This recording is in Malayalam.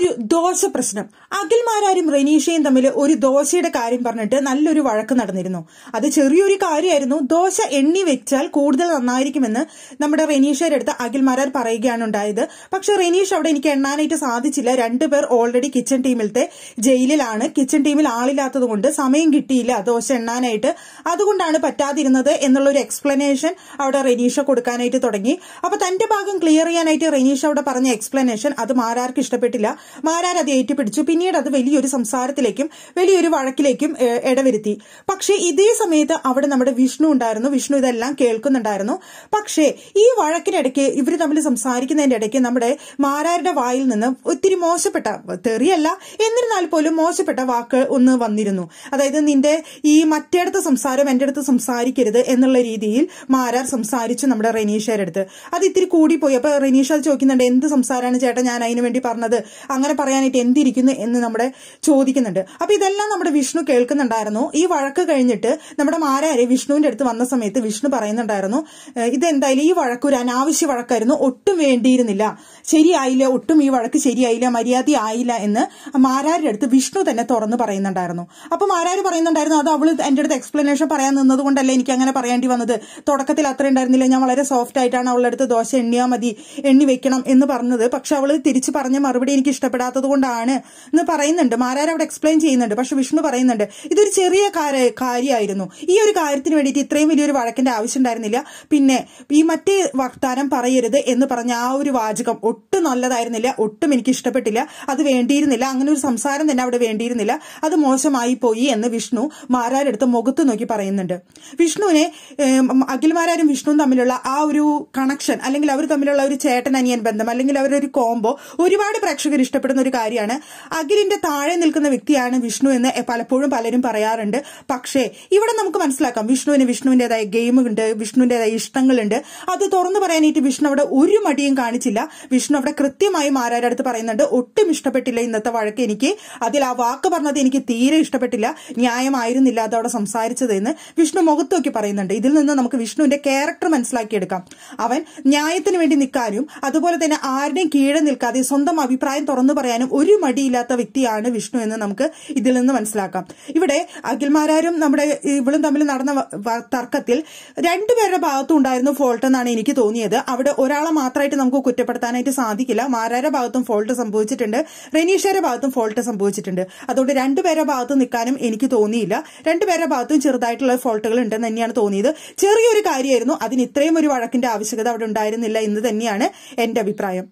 ഒരു ദോശ പ്രശ്നം അഖിൽമാരാരും റെനീഷയും തമ്മിൽ ഒരു ദോശയുടെ കാര്യം പറഞ്ഞിട്ട് നല്ലൊരു വഴക്ക് നടന്നിരുന്നു അത് ചെറിയൊരു കാര്യമായിരുന്നു ദോശ എണ്ണി വെച്ചാൽ കൂടുതൽ നന്നായിരിക്കുമെന്ന് നമ്മുടെ റെനീഷയുടെ അടുത്ത് അഖിൽമാരാർ പറയുകയാണ് ഉണ്ടായത് പക്ഷെ റെനീഷ് അവിടെ എനിക്ക് എണ്ണാനായിട്ട് സാധിച്ചില്ല രണ്ടുപേർ ഓൾറെഡി കിച്ചൺ ടീമിലത്തെ ജയിലിലാണ് കിച്ചൺ ടീമിൽ ആളില്ലാത്തതുകൊണ്ട് സമയം കിട്ടിയില്ല ദോശ എണ്ണാനായിട്ട് അതുകൊണ്ടാണ് പറ്റാതിരുന്നത് എന്നുള്ള ഒരു എക്സ്പ്ലനേഷൻ അവിടെ റെനീഷ കൊടുക്കാനായിട്ട് തുടങ്ങി അപ്പൊ തന്റെ ഭാഗം ക്ലിയർ ചെയ്യാനായിട്ട് റെനീഷ അവിടെ പറഞ്ഞ എക്സ്പ്ലനേഷൻ അത് മാരാർക്ക് ഇഷ്ടപ്പെട്ടില്ല അത് ഏറ്റുപിടിച്ചു പിന്നീട് അത് വലിയൊരു സംസാരത്തിലേക്കും വലിയൊരു വഴക്കിലേക്കും ഇടവരുത്തി പക്ഷേ ഇതേ സമയത്ത് അവിടെ നമ്മുടെ വിഷ്ണു ഉണ്ടായിരുന്നു വിഷ്ണു ഇതെല്ലാം കേൾക്കുന്നുണ്ടായിരുന്നു പക്ഷേ ഈ വഴക്കിനിടയ്ക്ക് ഇവർ തമ്മിൽ സംസാരിക്കുന്നതിന്റെ ഇടയ്ക്ക് നമ്മുടെ മാരാരുടെ വായിൽ നിന്ന് ഒത്തിരി മോശപ്പെട്ട തെറിയല്ല എന്നിരുന്നാൽ പോലും മോശപ്പെട്ട വാക്ക് ഒന്ന് വന്നിരുന്നു അതായത് നിന്റെ ഈ മറ്റേടത്ത് സംസാരം എൻ്റെ അടുത്ത് സംസാരിക്കരുത് എന്നുള്ള രീതിയിൽ മാരാർ സംസാരിച്ചു നമ്മുടെ റെനീഷയുടെ അടുത്ത് അത് ഇത്തിരി കൂടിപ്പോയി അപ്പൊ റെനീഷ അത് ചോദിക്കുന്നുണ്ട് എന്ത് സംസാരമാണ് ചേട്ടാ ഞാൻ അതിനു വേണ്ടി പറഞ്ഞത് അങ്ങനെ പറയാനായിട്ട് എന്തിരിക്കുന്നു എന്ന് നമ്മുടെ ചോദിക്കുന്നുണ്ട് അപ്പൊ ഇതെല്ലാം നമ്മുടെ വിഷ്ണു കേൾക്കുന്നുണ്ടായിരുന്നു ഈ വഴക്ക് കഴിഞ്ഞിട്ട് നമ്മുടെ മാരാരെ വിഷ്ണുവിന്റെ അടുത്ത് വന്ന സമയത്ത് വിഷ്ണു പറയുന്നുണ്ടായിരുന്നു ഇതെന്തായാലും ഈ വഴക്ക് ഒരു അനാവശ്യ വഴക്കായിരുന്നു ഒട്ടും വേണ്ടിയിരുന്നില്ല ശരിയായില്ല ഒട്ടും ഈ വഴക്ക് ശരിയായില്ല മര്യാദ ആയില്ല എന്ന് മാരാരുടെ അടുത്ത് വിഷ്ണു തന്നെ തുറന്നു പറയുന്നുണ്ടായിരുന്നു അപ്പൊ മാരാര് പറയുന്നുണ്ടായിരുന്നു അത് അവള് എന്റെ അടുത്ത് എക്സ്പ്ലനേഷൻ പറയാൻ നിന്നതുകൊണ്ടല്ലേ എനിക്ക് അങ്ങനെ പറയേണ്ടി വന്നത് തുടക്കത്തിൽ അത്ര ഉണ്ടായിരുന്നില്ല ഞാൻ വളരെ സോഫ്റ്റ് ആയിട്ടാണ് അവളുടെ അടുത്ത് ദോശ എണ്ണിയാൽ മതി എണ്ണി വെക്കണം എന്ന് പറഞ്ഞത് പക്ഷെ അവള് തിരിച്ചു പറഞ്ഞ മറുപടി എനിക്ക് ഇഷ്ടം ഇഷ്ടപ്പെടാത്തത് കൊണ്ടാണ് എന്ന് പറയുന്നുണ്ട് മാരാർ അവിടെ എക്സ്പ്ലെയിൻ ചെയ്യുന്നുണ്ട് പക്ഷെ വിഷ്ണു പറയുന്നുണ്ട് ഇതൊരു ചെറിയ കാര്യമായിരുന്നു ഈ ഒരു കാര്യത്തിന് വേണ്ടിയിട്ട് ഇത്രയും വലിയൊരു വഴക്കിന്റെ ആവശ്യം ഉണ്ടായിരുന്നില്ല പിന്നെ ഈ മറ്റേ വർത്താനം പറയരുത് എന്ന് പറഞ്ഞ ആ ഒരു വാചകം ഒട്ടും നല്ലതായിരുന്നില്ല ഒട്ടും എനിക്ക് ഇഷ്ടപ്പെട്ടില്ല അത് വേണ്ടിയിരുന്നില്ല അങ്ങനെ ഒരു സംസാരം തന്നെ അവിടെ വേണ്ടിയിരുന്നില്ല അത് മോശമായി പോയി എന്ന് വിഷ്ണു മാരാരെടുത്ത് മുഖത്ത് നോക്കി പറയുന്നുണ്ട് വിഷ്ണുവിനെ അഖിൽമാരാരും വിഷ്ണുവും തമ്മിലുള്ള ആ ഒരു കണക്ഷൻ അല്ലെങ്കിൽ അവർ തമ്മിലുള്ള ഒരു ചേട്ടൻ അനിയൻ ബന്ധം അല്ലെങ്കിൽ അവരൊരു കോംബോ ഒരുപാട് പ്രേക്ഷകർ ഇഷ്ടപ്പെട്ടു ഇഷ്ടപ്പെടുന്ന ഒരു കാര്യമാണ് അഖിലിന്റെ താഴെ നിൽക്കുന്ന വ്യക്തിയാണ് വിഷ്ണു എന്ന് പലപ്പോഴും പലരും പറയാറുണ്ട് പക്ഷേ ഇവിടെ നമുക്ക് മനസ്സിലാക്കാം വിഷ്ണുവിന് വിഷ്ണുവിന്റേതായ ഗെയിമുണ്ട് വിഷ്ണുവിന്റേതായ ഇഷ്ടങ്ങളുണ്ട് അത് തുറന്നു പറയാനായിട്ട് വിഷ്ണു അവിടെ ഒരു മടിയും കാണിച്ചില്ല വിഷ്ണു അവിടെ കൃത്യമായും ആരാരുടെ പറയുന്നുണ്ട് ഒട്ടും ഇഷ്ടപ്പെട്ടില്ല ഇന്നത്തെ വഴക്ക് എനിക്ക് അതിൽ ആ വാക്ക് പറഞ്ഞത് എനിക്ക് തീരെ ഇഷ്ടപ്പെട്ടില്ല ന്യായമായിരുന്നില്ല അതവിടെ അവിടെ സംസാരിച്ചതെന്ന് വിഷ്ണു മുഖത്ത് നോക്കി പറയുന്നുണ്ട് ഇതിൽ നിന്ന് നമുക്ക് വിഷ്ണുവിന്റെ ക്യാരക്ടർ മനസ്സിലാക്കിയെടുക്കാം അവൻ ന്യായത്തിന് വേണ്ടി നിൽക്കാനും അതുപോലെ തന്നെ ആരുടെയും കീഴെ നിൽക്കാതെ സ്വന്തം അഭിപ്രായം തുറന്നു പറയാനും ഒരു മടിയില്ലാത്ത വ്യക്തിയാണ് വിഷ്ണു എന്ന് നമുക്ക് ഇതിൽ നിന്ന് മനസ്സിലാക്കാം ഇവിടെ അഖിൽമാരാരും നമ്മുടെ ഇവളും തമ്മിൽ നടന്ന തർക്കത്തിൽ രണ്ടുപേരുടെ ഭാഗത്തും ഉണ്ടായിരുന്നു ഫോൾട്ട് എന്നാണ് എനിക്ക് തോന്നിയത് അവിടെ ഒരാളെ മാത്രമായിട്ട് നമുക്ക് കുറ്റപ്പെടുത്താനായിട്ട് സാധിക്കില്ല മാരാരുടെ ഭാഗത്തും ഫോൾട്ട് സംഭവിച്ചിട്ടുണ്ട് റെനീഷയുടെ ഭാഗത്തും ഫോൾട്ട് സംഭവിച്ചിട്ടുണ്ട് അതുകൊണ്ട് രണ്ടുപേരുടെ ഭാഗത്തും നിൽക്കാനും എനിക്ക് തോന്നിയില്ല രണ്ടുപേരുടെ ഭാഗത്തും ചെറുതായിട്ടുള്ള ഫോൾട്ടുകൾ ഉണ്ടെന്ന് തന്നെയാണ് തോന്നിയത് ചെറിയൊരു കാര്യമായിരുന്നു അതിന് ഇത്രയും ഒരു വഴക്കിന്റെ ആവശ്യകത അവിടെ ഉണ്ടായിരുന്നില്ല എന്ന് തന്നെയാണ് എന്റെ അഭിപ്രായം